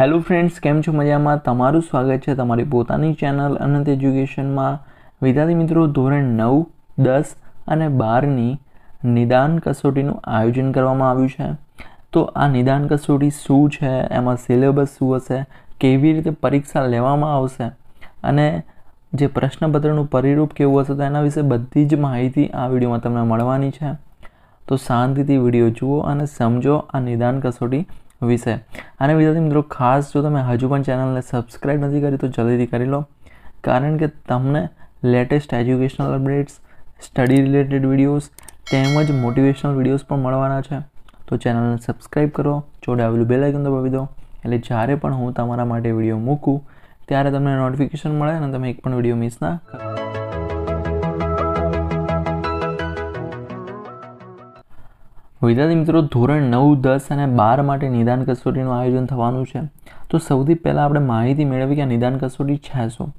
hello friends કેમ છો મજામાં તમારું સ્વાગત છે તમારી પોતાની ચેનલ અનંત એજ્યુકેશનમાં વિદ્યાર્થી મિત્રો ધોરણ નવ દસ અને બારની નિદાન કસોટીનું આયોજન કરવામાં આવ્યું છે તો આ નિદાન કસોટી શું છે એમાં સિલેબસ શું હશે કેવી રીતે પરીક્ષા લેવામાં આવશે અને જે પ્રશ્નપત્રનું પરિરૂપ કેવું હશે તો એના વિશે બધી જ માહિતી આ વિડીયોમાં તમને મળવાની છે તો શાંતિથી વિડીયો જુઓ અને સમજો આ નિદાન કસોટી વિષય અને વિદ્યાર્થી મિત્રો ખાસ જો તમે હજુ પણ ચેનલને સબસ્ક્રાઈબ નથી કરી તો જલ્દીથી કરી લો કારણ કે તમને latest educational updates study related videos તેમજ મોટિવેશનલ વિડીયોઝ પણ મળવાના છે તો ચેનલને સબસ્ક્રાઈબ કરો જોડે આવેલું બેલ આઇકન દબાવી દો એટલે જ્યારે પણ હું તમારા માટે વિડીયો મૂકું ત્યારે તમને નોટિફિકેશન મળે અને તમે એક પણ વિડીયો મિસ ના કરો વિદ્યાર્થી મિત્રો ધોરણ નવ દસ અને બાર માટે નિદાન કસોટીનું આયોજન થવાનું છે તો સૌથી પહેલાં આપણે માહિતી મેળવી કે નિદાન કસોટી છે શું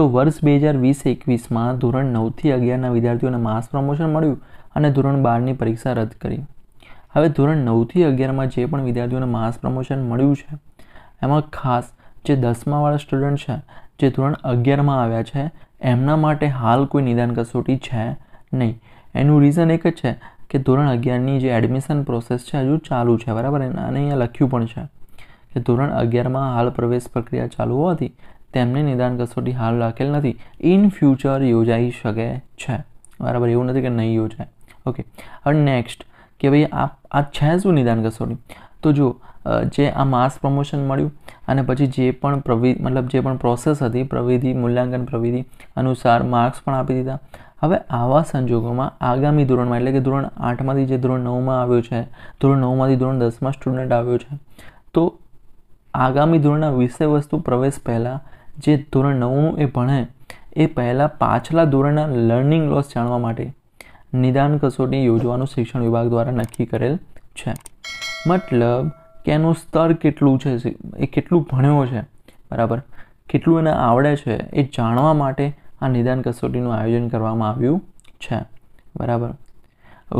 તો વર્ષ બે હજાર વીસ એકવીસમાં ધોરણ નવથી અગિયારના વિદ્યાર્થીઓને માસ પ્રમોશન મળ્યું અને ધોરણ બારની પરીક્ષા રદ કરી હવે ધોરણ નવથી અગિયારમાં જે પણ વિદ્યાર્થીઓને માસ પ્રમોશન મળ્યું છે એમાં ખાસ જે દસમાવાળા સ્ટુડન્ટ છે જે ધોરણ અગિયારમાં આવ્યા છે એમના માટે હાલ કોઈ નિદાન કસોટી છે નહીં એનું રીઝન એક જ છે કે ધોરણ અગિયારની જે એડમિશન પ્રોસેસ છે હજુ ચાલુ છે બરાબર અને અહીંયા લખ્યું પણ છે કે ધોરણ અગિયારમાં હાલ પ્રવેશ પ્રક્રિયા ચાલુ હોવાથી તેમને નિદાન કસોટી હાલ રાખેલ નથી ઇન ફ્યુચર યોજાઈ શકે છે બરાબર એવું નથી કે નહીં યોજાય ઓકે હવે નેક્સ્ટ કે ભાઈ આ આ છે શું નિદાન કસોટી તો જો જે આ માસ પ્રમોશન મળ્યું અને પછી જે પણ પ્રવિધિ મતલબ જે પણ પ્રોસેસ હતી પ્રવિધિ મૂલ્યાંકન પ્રવિધિ અનુસાર માર્ક્સ પણ આપી દીધા હવે આવા સંજોગોમાં આગામી ધોરણમાં એટલે કે ધોરણ આઠમાંથી જે ધોરણ નવમાં આવ્યો છે ધોરણ નવમાંથી ધોરણ દસમાં સ્ટુડન્ટ આવ્યો છે તો આગામી ધોરણના વિષય વસ્તુ પ્રવેશ પહેલાં જે ધોરણ નવમું એ ભણે એ પહેલાં પાછલા ધોરણના લર્નિંગ લોસ જાણવા માટે નિદાન કસોટી યોજવાનું શિક્ષણ વિભાગ દ્વારા નક્કી કરેલ છે મતલબ કે એનું સ્તર કેટલું છે એ કેટલું ભણ્યો છે બરાબર કેટલું એને આવડે છે એ જાણવા માટે આ નિદાન કસોટીનું આયોજન કરવામાં આવ્યું છે બરાબર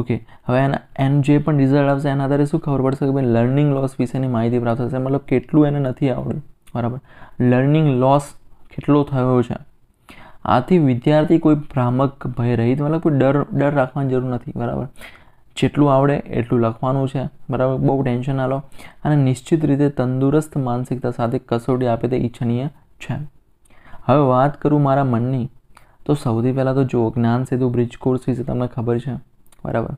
ઓકે હવે એના એનું જે પણ રિઝલ્ટ આવશે એના આધારે શું ખબર પડશે કે ભાઈ લર્નિંગ લોસ વિશેની માહિતી પ્રાપ્ત થશે મતલબ કેટલું એને નથી આવડ્યું બરાબર લર્નિંગ લોસ કેટલો થયો છે આથી વિદ્યાર્થી કોઈ ભ્રામક ભય રહિત મતલબ કોઈ ડર ડર રાખવાની જરૂર નથી બરાબર જેટલું આવડે એટલું લખવાનું છે બરાબર બહુ ટેન્શન ના લો અને નિશ્ચિત રીતે તંદુરસ્ત માનસિકતા સાથે કસોટી આપે તે ઈચ્છનીય છે હવે વાત કરું મારા મનની તો સૌથી પહેલાં તો જુઓ જ્ઞાન સેતુ બ્રિજ કોર્સ વિશે તમને ખબર છે બરાબર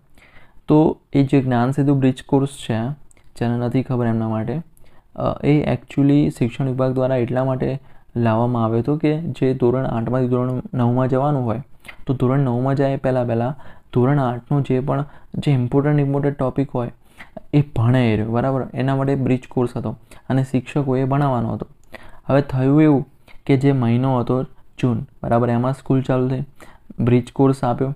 તો એ જે જ્ઞાન સેતુ બ્રિજ કોર્સ છે જેને નથી ખબર એમના માટે એ એકચ્યુઅલી શિક્ષણ વિભાગ દ્વારા એટલા માટે લાવવામાં આવ્યો હતો કે જે ધોરણ આઠમાંથી ધોરણ નવમાં જવાનું હોય તો ધોરણ નવમાં જાય પહેલાં પહેલાં ધોરણ આઠનું જે પણ જે ઇમ્પોર્ટન્ટ ઇમ્પોર્ટન્ટ ટોપિક હોય એ ભણે એ રહ્યો બરાબર એના માટે બ્રિજ કોર્સ હતો અને શિક્ષકોએ ભણાવવાનો હતો હવે થયું એવું કે જે મહિનો હતો જૂન બરાબર એમાં સ્કૂલ ચાલુ થઈ બ્રિજ કોર્સ આપ્યો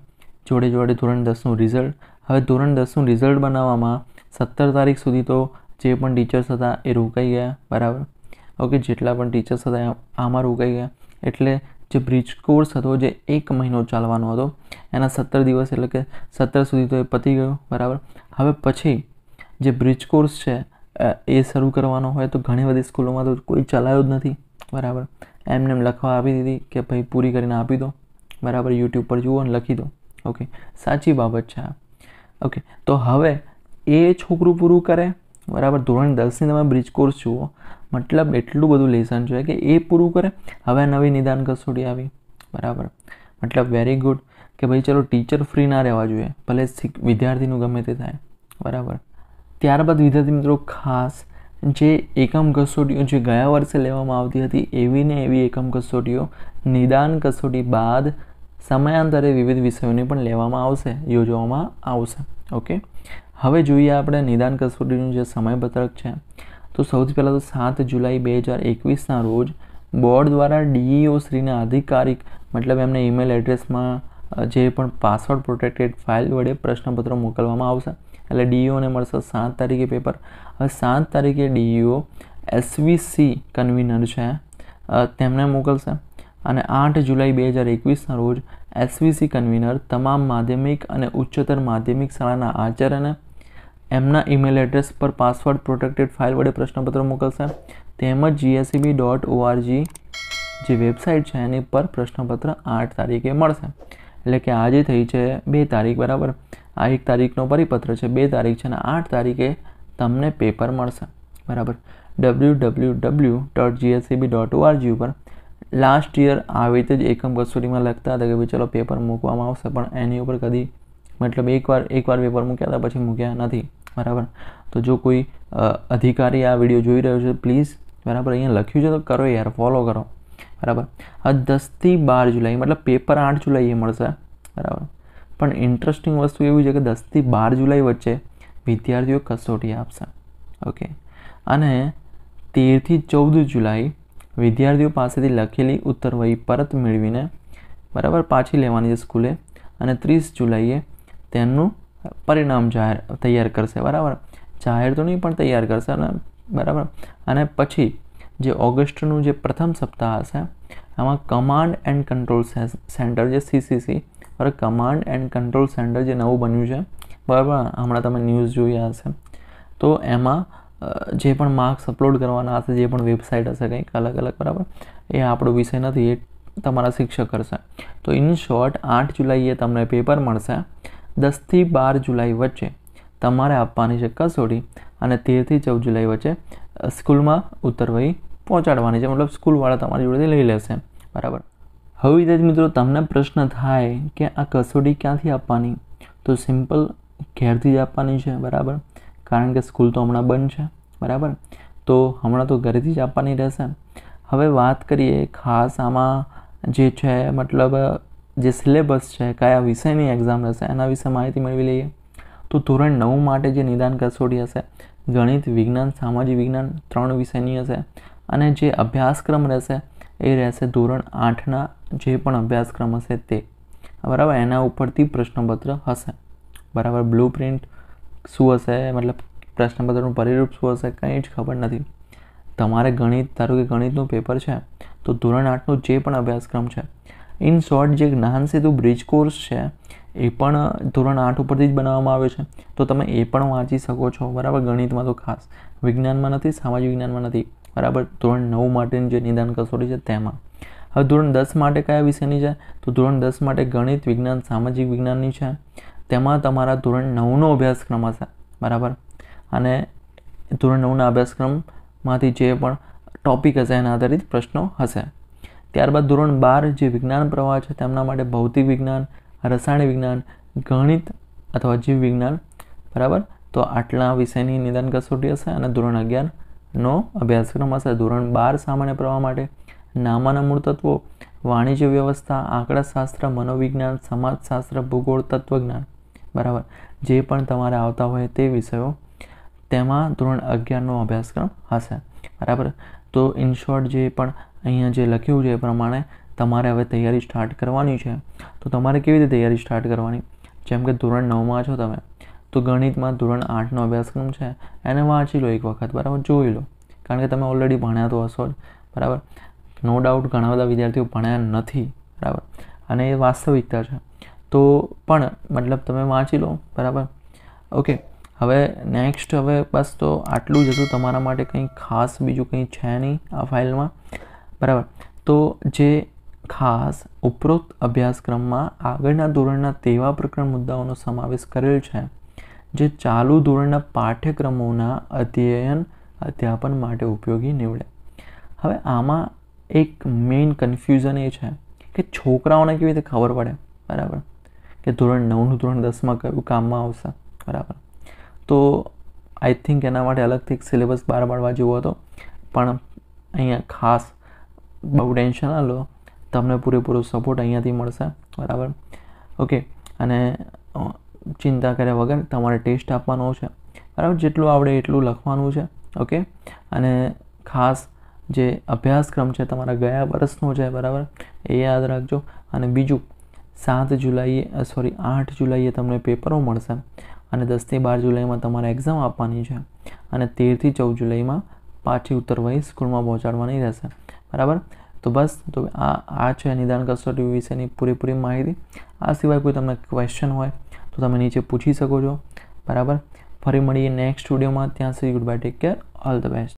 જોડે જોડે ધોરણ દસનું રિઝલ્ટ હવે ધોરણ દસનું રિઝલ્ટ બનાવવામાં સત્તર તારીખ સુધી તો જે પણ ટીચર્સ હતા એ રોકાઈ ગયા બરાબર ઓકે જેટલા પણ ટીચર્સ હતા આમાં રોકાઈ ગયા એટલે જે બ્રિજ કોર્સ હતો જે એક મહિનો ચાલવાનો હતો એના સત્તર દિવસ એટલે કે સત્તર સુધી તો એ પતી ગયો બરાબર હવે પછી જે બ્રિજ કોર્સ છે એ શરૂ કરવાનો હોય તો ઘણી બધી સ્કૂલોમાં તો કોઈ ચલાયો જ નથી બરાબર એમને એમ લખવા આપી દીધી કે ભાઈ પૂરી કરીને આપી દો બરાબર યુટ્યુબ પર જુઓ અને લખી દો ઓકે સાચી બાબત છે ઓકે તો હવે એ છોકરું પૂરું કરે બરાબર ધોરણ દસની તમે બ્રિજ કોર્સ જુઓ મતલબ એટલું બધું લેસન જોઈએ કે એ પૂરું કરે હવે નવી નિદાન કસોટી આવી બરાબર મતલબ વેરી ગુડ કે ભાઈ ચલો ટીચર ફ્રી ના રહેવા જોઈએ ભલે વિદ્યાર્થીનું ગમે તે થાય બરાબર ત્યારબાદ વિદ્યાર્થી મિત્રો ખાસ જે એકમ કસોટીઓ જે ગયા વર્ષે લેવામાં આવતી હતી એવી ને એવી એકમ કસોટીઓ નિદાન કસોટી બાદ સમયાંતરે વિવિધ વિષયોની પણ લેવામાં આવશે યોજવામાં આવશે ઓકે હવે જોઈએ આપણે નિદાન કસોટીનું જે સમયપત્રક છે તો સૌથી પહેલાં તો સાત જુલાઈ બે હજાર એકવીસના રોજ બોર્ડ દ્વારા ડીઈઓ શ્રીના આધિકારિક મતલબ એમને ઈમેલ એડ્રેસમાં જે પણ પાસવર્ડ પ્રોટેક્ટેડ ફાઇલ વડે પ્રશ્નપત્રો મોકલવામાં આવશે એટલે ડીઈઓને મળશે સાત તારીખે પેપર હવે સાત તારીખે ડીઈઓ એસવીસી કન્વીનર છે તેમને મોકલશે અને આઠ જુલાઈ બે હજાર એકવીસના રોજ એસવીસી કન્વીનર તમામ માધ્યમિક અને ઉચ્ચતર માધ્યમિક શાળાના આચાર્યને એમના ઇમેલ એડ્રેસ પર પાસવર્ડ પ્રોટેક્ટેડ ફાઇલ વડે પ્રશ્નપત્ર મોકલશે તેમજ જીએસસીબી ડોટ ઓઆરજી જે વેબસાઇટ છે એની પર પ્રશ્નપત્ર આઠ તારીખે મળશે એટલે કે આજે થઈ છે બે તારીખ બરાબર આ એક તારીખનો પરિપત્ર છે બે તારીખ છે અને આઠ તારીખે તમને પેપર મળશે બરાબર W W W dot GSCB dot ORG ઉપર લાસ્ટ યર આવી રીતે જ એકમ કસોટીમાં લખતા હતા કે ભાઈ ચલો પેપર મૂકવામાં આવશે પણ એની ઉપર કદી મતલબ એકવાર એકવાર પેપર મૂક્યા હતા પછી મૂક્યા નથી બરાબર તો જો કોઈ અધિકારી આ વિડીયો જોઈ રહ્યો છે પ્લીઝ બરાબર અહીંયા લખ્યું છે તો કરો યાર ફોલો કરો બરાબર આ દસથી બાર જુલાઈ મતલબ પેપર આઠ જુલાઈએ મળશે બરાબર પણ ઇન્ટરેસ્ટિંગ વસ્તુ એવી છે કે દસથી બાર જુલાઈ વચ્ચે વિદ્યાર્થીઓ કસોટી આપશે ઓકે અને તેરથી ચૌદ જુલાઈ વિદ્યાર્થીઓ પાસેથી લખેલી ઉત્તરવહી પરત મેળવીને બરાબર પાછી લેવાની છે સ્કૂલે અને ત્રીસ જુલાઈએ તેમનું પરિણામ જાહેર તૈયાર કરશે બરાબર જાહેર તો નહીં પણ તૈયાર કરશે અને બરાબર અને પછી જે ઓગસ્ટનું જે પ્રથમ સપ્તાહ હશે એમાં કમાન્ડ એન્ડ કંટ્રોલ સેન્ટર જે સીસીસી બરાબર કમાન્ડ એન્ડ કંટ્રોલ સેન્ટર જે નવું બન્યું છે બરાબર હમણાં તમે ન્યૂઝ જોયા હશે તો એમાં જે પણ માર્ક્સ અપલોડ કરવાના હશે જે પણ વેબસાઇટ હશે કંઈક અલગ અલગ બરાબર એ આપણો વિષય નથી એ તમારા શિક્ષક કરશે તો ઇન શોર્ટ આઠ જુલાઈએ તમને પેપર મળશે દસથી બાર જુલાઈ વચ્ચે તમારે આપવાની છે કસોટી અને તેરથી ચૌદ જુલાઈ વચ્ચે સ્કૂલમાં ઉત્તરવહી પહોંચાડવાની છે મતલબ સ્કૂલવાળા તમારી જોડેથી લઈ લેશે બરાબર હવે જ મિત્રો તમને પ્રશ્ન થાય કે આ કસોટી ક્યાંથી આપવાની તો સિમ્પલ ઘેરથી જ આપવાની છે બરાબર કારણ કે સ્કૂલ તો હમણાં બંધ છે બરાબર તો હમણાં તો ઘરેથી જ આપવાની રહેશે હવે વાત કરીએ ખાસ આમાં જે છે મતલબ જે સિલેબસ છે કયા વિષયની એક્ઝામ રહેશે એના વિશે માહિતી મેળવી લઈએ તો ધોરણ નવ માટે જે નિદાન કસોટી હશે ગણિત વિજ્ઞાન સામાજિક વિજ્ઞાન ત્રણ વિષયની હશે અને જે અભ્યાસક્રમ રહેશે એ રહેશે ધોરણ આઠના જે પણ અભ્યાસક્રમ હશે તે બરાબર એના ઉપરથી પ્રશ્નપત્ર હશે બરાબર બ્લુ પ્રિન્ટ શું હશે મતલબ પ્રશ્નપત્રનું પરિરૂપ શું હશે કંઈ જ ખબર નથી તમારે ગણિત ધારો કે ગણિતનું પેપર છે તો ધોરણ આઠનું જે પણ અભ્યાસક્રમ છે ઇન શોર્ટ જે જ્ઞાન સેતુ બ્રિજ કોર્સ છે એ પણ ધોરણ આઠ ઉપરથી જ બનાવવામાં આવ્યો છે તો તમે એ પણ વાંચી શકો છો બરાબર ગણિતમાં તો ખાસ વિજ્ઞાનમાં નથી સામાજિક વિજ્ઞાનમાં નથી બરાબર ધોરણ નવ માટેની જે નિદાન કસોટી છે તેમાં હવે ધોરણ દસ માટે કયા વિષયની છે તો ધોરણ દસ માટે ગણિત વિજ્ઞાન સામાજિક વિજ્ઞાનની છે તેમાં તમારા ધોરણ નવનો અભ્યાસક્રમ હશે બરાબર અને ધોરણ નવના અભ્યાસક્રમમાંથી જે પણ ટોપિક હશે એના આધારિત પ્રશ્નો હશે ત્યારબાદ ધોરણ બાર જે વિજ્ઞાન પ્રવાહ છે તેમના માટે ભૌતિક વિજ્ઞાન રસાયણ વિજ્ઞાન ગણિત અથવા જીવ વિજ્ઞાન બરાબર તો આટલા વિષયની નિદાન કસોટી હશે અને ધોરણ અગિયારનો અભ્યાસક્રમ હશે ધોરણ બાર સામાન્ય પ્રવાહ માટે નામાના મૂળ તત્વો વાણિજ્ય વ્યવસ્થા આંકડાશાસ્ત્ર મનોવિજ્ઞાન સમાજશાસ્ત્ર ભૂગોળ તત્વજ્ઞાન બરાબર જે પણ તમારે આવતા હોય તે વિષયો તેમાં ધોરણ અગિયારનો અભ્યાસક્રમ હશે બરાબર તો ઇન શોર્ટ જે પણ અહીંયા જે લખ્યું છે એ પ્રમાણે તમારે હવે તૈયારી સ્ટાર્ટ કરવાની છે તો તમારે કેવી રીતે તૈયારી સ્ટાર્ટ કરવાની જેમ કે ધોરણ નવમાં છો તમે તો ગણિતમાં ધોરણ આઠનો અભ્યાસક્રમ છે એને વાંચી લો એક વખત બરાબર જોઈ લો કારણ કે તમે ઓલરેડી ભણ્યા તો હશો જ બરાબર નો ડાઉટ ઘણા બધા વિદ્યાર્થીઓ ભણ્યા નથી બરાબર અને એ વાસ્તવિકતા છે તો પણ મતલબ તમે વાંચી લો બરાબર ઓકે હવે નેક્સ્ટ હવે બસ તો આટલું જ હતું તમારા માટે કંઈ ખાસ બીજું કંઈ છે નહીં આ ફાઇલમાં બરાબર તો જે ખાસ ઉપરોક્ત અભ્યાસક્રમમાં આગળના ધોરણના તેવા પ્રકરણ મુદ્દાઓનો સમાવેશ કરેલ છે જે ચાલુ ધોરણના પાઠ્યક્રમોના અધ્યયન અધ્યાપન માટે ઉપયોગી નીવડે હવે આમાં એક મેઇન કન્ફ્યુઝન એ છે કે છોકરાઓને કેવી રીતે ખબર પડે બરાબર કે ધોરણ નવનું ધોરણ દસમાં કયું કામમાં આવશે બરાબર તો આઈ થિંક એના માટે અલગથી એક સિલેબસ બહાર પાડવા જેવો હતો પણ અહીંયા ખાસ બહુ ટેન્શન ના લો તમને પૂરેપૂરો સપોર્ટ અહીંયાથી મળશે બરાબર ઓકે અને ચિંતા કર્યા વગર તમારે ટેસ્ટ આપવાનો છે બરાબર જેટલું આવડે એટલું લખવાનું છે ઓકે અને ખાસ જે અભ્યાસક્રમ છે તમારા ગયા વર્ષનો છે બરાબર એ યાદ રાખજો અને બીજું સાત જુલાઈએ સોરી આઠ જુલાઈએ તમને પેપરો મળશે અને દસથી બાર જુલાઈમાં તમારે એક્ઝામ આપવાની છે અને તેરથી ચૌદ જુલાઈમાં પાછી ઉત્તરવાઈ સ્કૂલમાં પહોંચાડવાની રહેશે બરાબર તો બસ તો આ આ છે નિદાન કસોટી વિશેની પૂરેપૂરી માહિતી આ સિવાય કોઈ તમને ક્વેશ્ચન હોય તો તમે નીચે પૂછી શકો છો બરાબર ફરી મળીએ નેક્સ્ટ સ્ટુડિયોમાં ત્યાં સુધી goodbye take care all the best